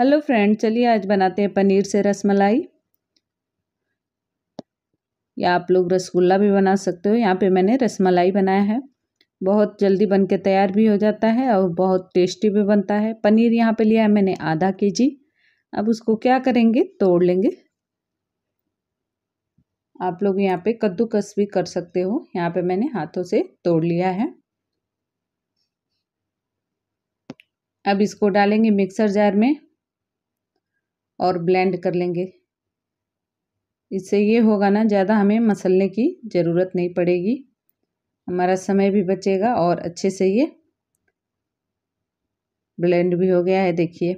hello friend चलिए आज बनाते हैं पनीर से रसमलाई या आप लोग रसगुल्ला भी बना सकते हो यहाँ पे मैंने रसमलाई बनाया है बहुत जल्दी बन के तैयार भी हो जाता है और बहुत टेस्टी भी बनता है पनीर यहाँ पे लिया है मैंने आधा के जी अब उसको क्या करेंगे तोड़ लेंगे आप लोग यहाँ पे कद्दूकस भी कर सकते हो यहाँ पे मैंने हाथों से तोड़ लिया है अब इसको डालेंगे मिक्सर जार में और ब्लेंड कर लेंगे इससे ये होगा ना ज़्यादा हमें मसलने की ज़रूरत नहीं पड़ेगी हमारा समय भी बचेगा और अच्छे से ये ब्लेंड भी हो गया है देखिए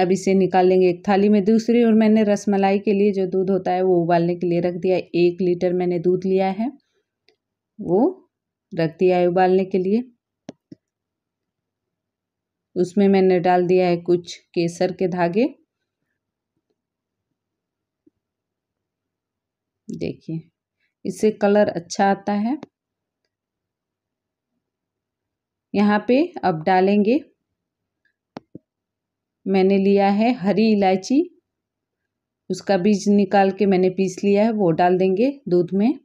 अब इसे निकाल लेंगे एक थाली में दूसरी और मैंने रसमलाई के लिए जो दूध होता है वो उबालने के लिए रख दिया है एक लीटर मैंने दूध लिया है वो रख दिया है उबालने के लिए उसमें मैंने डाल दिया है कुछ केसर के धागे देखिए इससे कलर अच्छा आता है यहाँ पे अब डालेंगे मैंने लिया है हरी इलायची उसका बीज निकाल के मैंने पीस लिया है वो डाल देंगे दूध में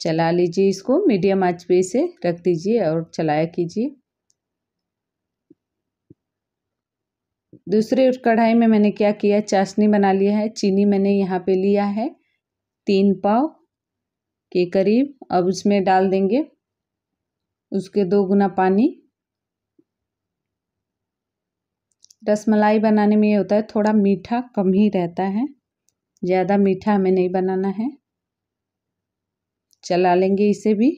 चला लीजिए इसको मीडियम आंच पे इसे रख दीजिए और चलाया कीजिए दूसरे कढ़ाई में मैंने क्या किया चाशनी बना लिया है चीनी मैंने यहाँ पे लिया है तीन पाव के करीब अब उसमें डाल देंगे उसके दो गुना पानी रसमलाई बनाने में ये होता है थोड़ा मीठा कम ही रहता है ज़्यादा मीठा हमें नहीं बनाना है चला लेंगे इसे भी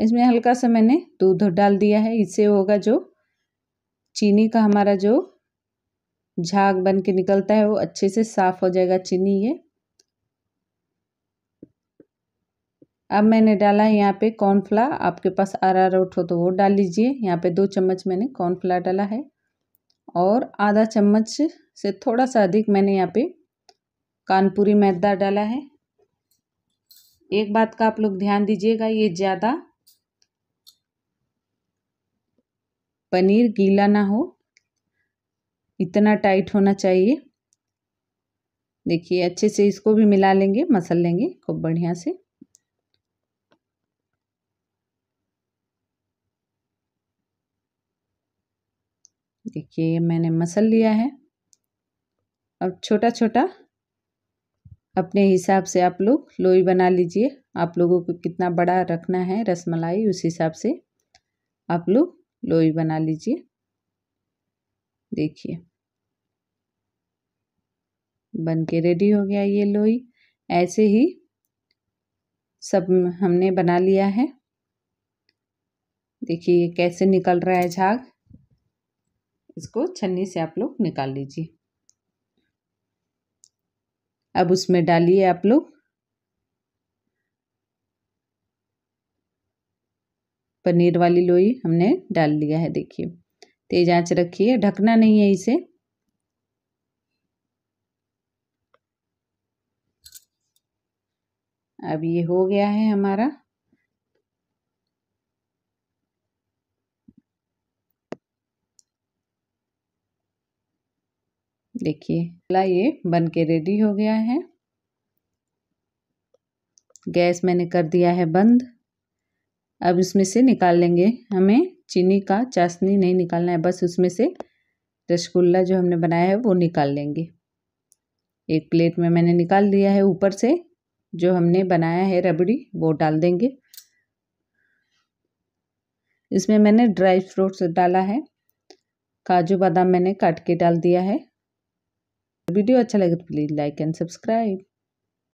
इसमें हल्का सा मैंने दूध डाल दिया है इससे होगा जो चीनी का हमारा जो झाग बन के निकलता है वो अच्छे से साफ हो जाएगा चीनी ये अब मैंने डाला है यहाँ पे कॉर्नफ्ला आपके पास अरारोट हो तो वो डाल लीजिए यहाँ पे दो चम्मच मैंने कॉर्नफ्ला डाला है और आधा चम्मच से थोड़ा सा अधिक मैंने यहाँ पे कानपुरी मैदा डाला है एक बात का आप लोग ध्यान दीजिएगा ये ज़्यादा पनीर गीला ना हो इतना टाइट होना चाहिए देखिए अच्छे से इसको भी मिला लेंगे मसल लेंगे खूब बढ़िया से देखिए मैंने मसल लिया है अब छोटा छोटा अपने हिसाब से आप लोग लोई बना लीजिए आप लोगों को कितना बड़ा रखना है रसमलाई उस हिसाब से आप लोग लोई बना लीजिए देखिए बन के रेडी हो गया ये लोई ऐसे ही सब हमने बना लिया है देखिए ये कैसे निकल रहा है झाग इसको छन्नी से आप लोग निकाल लीजिए अब उसमें डालिए आप लोग पनीर वाली लोई हमने डाल लिया है देखिए तेज आंच रखी है ढकना नहीं है इसे अब ये हो गया है हमारा देखिए ये बन के रेडी हो गया है गैस मैंने कर दिया है बंद अब इसमें से निकाल लेंगे हमें चीनी का चाशनी नहीं निकालना है बस उसमें से रसगुल्ला जो हमने बनाया है वो निकाल लेंगे एक प्लेट में मैंने निकाल लिया है ऊपर से जो हमने बनाया है रबड़ी वो डाल देंगे इसमें मैंने ड्राई फ्रूट्स डाला है काजू बादाम मैंने काट के डाल दिया है वीडियो अच्छा लगे तो प्लीज़ लाइक एंड सब्सक्राइब